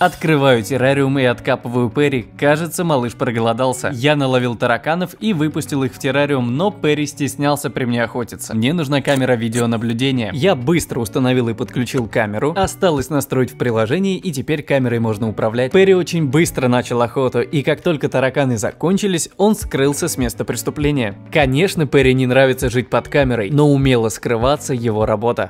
Открываю террариум и откапываю Перри. Кажется, малыш проголодался. Я наловил тараканов и выпустил их в террариум, но Перри стеснялся при мне охотиться. Мне нужна камера видеонаблюдения. Я быстро установил и подключил камеру. Осталось настроить в приложении, и теперь камерой можно управлять. Перри очень быстро начал охоту, и как только тараканы закончились, он скрылся с места преступления. Конечно, Перри не нравится жить под камерой, но умело скрываться его работа.